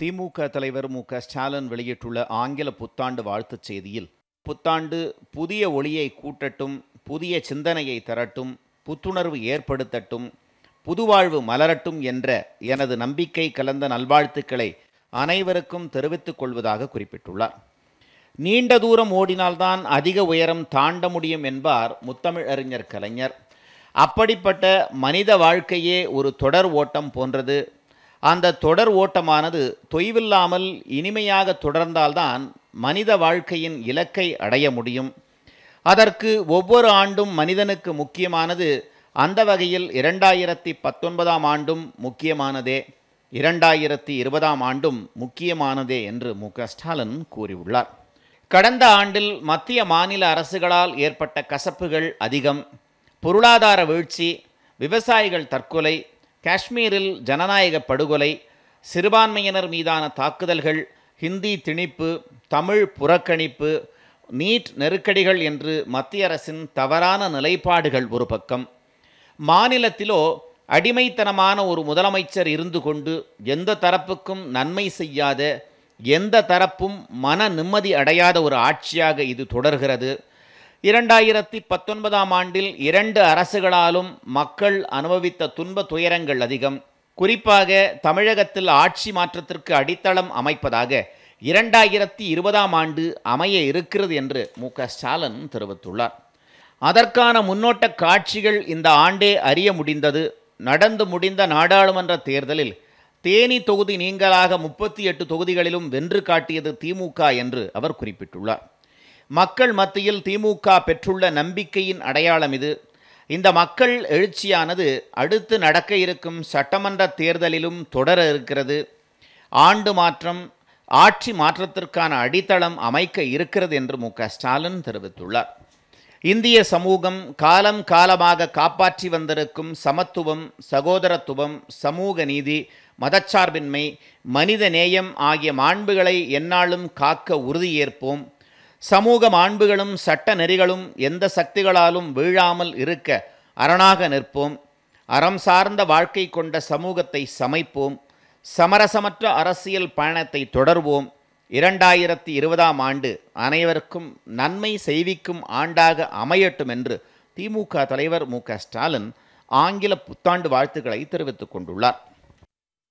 திமுக தலைவர் மு க ஸ்டாலின் வெளியிட்டுள்ள ஆங்கில புத்தாண்டு வாழ்த்துச் செய்தியில் புத்தாண்டு புதிய ஒளியை கூட்டட்டும் புதிய சிந்தனையை தரட்டும் புத்துணர்வு ஏற்படுத்தட்டும் புதுவாழ்வு மலரட்டும் என்ற எனது நம்பிக்கை கலந்த நல்வாழ்த்துக்களை அனைவருக்கும் தெரிவித்துக் கொள்வதாக குறிப்பிட்டுள்ளார் நீண்ட தூரம் ஓடினால்தான் அதிக உயரம் தாண்ட முடியும் என்பார் முத்தமிழறிஞர் கலைஞர் அப்படிப்பட்ட மனித வாழ்க்கையே ஒரு தொடர் ஓட்டம் போன்றது அந்த தொடர் ஓட்டமானது தொய்வில்லாமல் இனிமையாக தொடர்ந்தால்தான் மனித வாழ்க்கையின் இலக்கை அடைய முடியும் அதற்கு ஒவ்வொரு ஆண்டும் மனிதனுக்கு முக்கியமானது அந்த வகையில் இரண்டாயிரத்தி பத்தொன்பதாம் ஆண்டும் முக்கியமானதே இரண்டாயிரத்தி இருபதாம் ஆண்டும் முக்கியமானதே என்று மு ஸ்டாலின் கூறியுள்ளார் கடந்த ஆண்டில் மத்திய மாநில அரசுகளால் ஏற்பட்ட கசப்புகள் அதிகம் பொருளாதார வீழ்ச்சி விவசாயிகள் தற்கொலை காஷ்மீரில் ஜனநாயக படுகொலை சிறுபான்மையினர் மீதான தாக்குதல்கள் ஹிந்தி திணிப்பு தமிழ் புறக்கணிப்பு நீட் நெருக்கடிகள் என்று மத்திய அரசின் தவறான நிலைப்பாடுகள் ஒரு பக்கம் மாநிலத்திலோ அடிமைத்தனமான ஒரு முதலமைச்சர் இருந்து கொண்டு எந்த தரப்புக்கும் நன்மை செய்யாத எந்த தரப்பும் மன நிம்மதி அடையாத ஒரு ஆட்சியாக இது தொடர்கிறது இரண்டாயிரத்தி பத்தொன்பதாம் ஆண்டில் இரண்டு அரசுகளாலும் மக்கள் அனுபவித்த துன்ப துயரங்கள் அதிகம் குறிப்பாக தமிழகத்தில் ஆட்சி மாற்றத்திற்கு அடித்தளம் அமைப்பதாக இரண்டாயிரத்தி இருபதாம் ஆண்டு அமைய இருக்கிறது என்று மு க ஸ்டாலின் தெரிவித்துள்ளார் அதற்கான முன்னோட்ட காட்சிகள் இந்த ஆண்டே அறிய முடிந்தது நடந்து முடிந்த நாடாளுமன்ற தேர்தலில் தேனி தொகுதி நீங்களாக முப்பத்தி எட்டு தொகுதிகளிலும் வென்று காட்டியது திமுக என்று அவர் குறிப்பிட்டுள்ளார் மக்கள் மத்தியில் திமுக பெற்றுள்ள நம்பிக்கையின் அடையாளம் இது இந்த மக்கள் எழுச்சியானது அடுத்து நடக்க இருக்கும் சட்டமன்ற தேர்தலிலும் தொடர இருக்கிறது ஆண்டு மாற்றம் ஆட்சி மாற்றத்திற்கான அடித்தளம் அமைக்க இருக்கிறது என்று மு ஸ்டாலின் தெரிவித்துள்ளார் இந்திய சமூகம் காலம் காலமாக காப்பாற்றி வந்திருக்கும் சமத்துவம் சகோதரத்துவம் சமூக நீதி மதச்சார்பின்மை மனித நேயம் ஆகிய மாண்புகளை எந்நாளும் காக்க உறுதியேற்போம் சமூக மாண்புகளும் சட்ட நெறிகளும் எந்த சக்திகளாலும் வீழாமல் இருக்க அரணாக நிற்போம் அறம் சார்ந்த வாழ்க்கை கொண்ட சமூகத்தை சமைப்போம் சமரசமற்ற அரசியல் பயணத்தை தொடர்வோம் இரண்டாயிரத்தி இருபதாம் ஆண்டு அனைவருக்கும் நன்மை செய்விக்கும் ஆண்டாக அமையட்டும் என்று திமுக தலைவர் மு ஸ்டாலின் ஆங்கில புத்தாண்டு வாழ்த்துக்களை தெரிவித்துக் கொண்டுள்ளார்